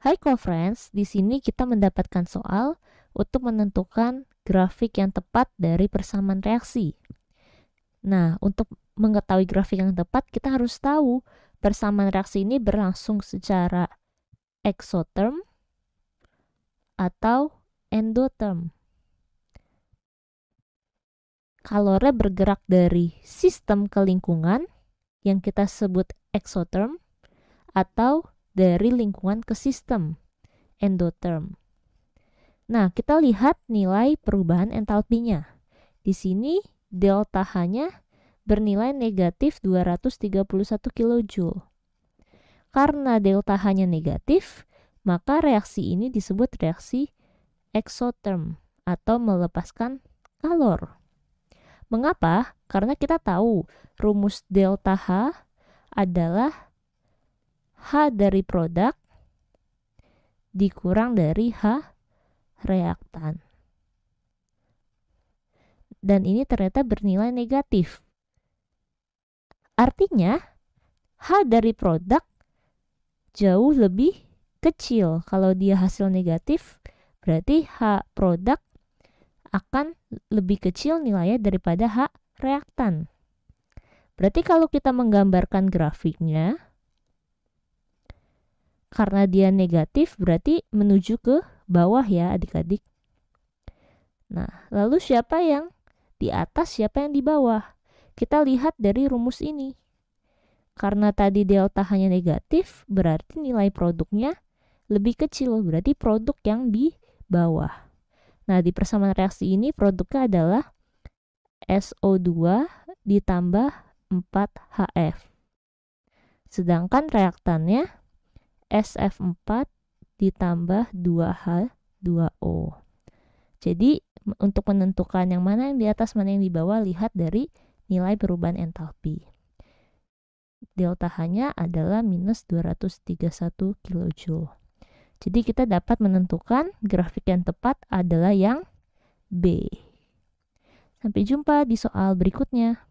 Hai co-friends, di sini kita mendapatkan soal untuk menentukan grafik yang tepat dari persamaan reaksi. Nah, untuk mengetahui grafik yang tepat, kita harus tahu persamaan reaksi ini berlangsung secara exotherm atau endotherm. Kalornya bergerak dari sistem ke lingkungan yang kita sebut exotherm atau dari lingkungan ke sistem endotherm. Nah, kita lihat nilai perubahan entalpinya. Di sini delta H-nya bernilai negatif 231 kJ. Karena delta H-nya negatif, maka reaksi ini disebut reaksi exotherm atau melepaskan kalor. Mengapa? Karena kita tahu rumus delta H adalah H dari produk dikurang dari H reaktan. Dan ini ternyata bernilai negatif. Artinya, H dari produk jauh lebih kecil. Kalau dia hasil negatif, berarti H produk akan lebih kecil nilainya daripada H reaktan. Berarti kalau kita menggambarkan grafiknya, karena dia negatif berarti menuju ke bawah ya adik-adik. Nah, lalu siapa yang di atas, siapa yang di bawah? Kita lihat dari rumus ini. Karena tadi delta hanya negatif, berarti nilai produknya lebih kecil, berarti produk yang di bawah. Nah, di persamaan reaksi ini produknya adalah SO2 ditambah 4HF. Sedangkan reaktannya SF4 ditambah 2H 2O. Jadi untuk menentukan yang mana yang di atas, mana yang di bawah, lihat dari nilai perubahan entalpi. Delta H-nya adalah minus 231 kJ. Jadi kita dapat menentukan grafik yang tepat adalah yang B. Sampai jumpa di soal berikutnya.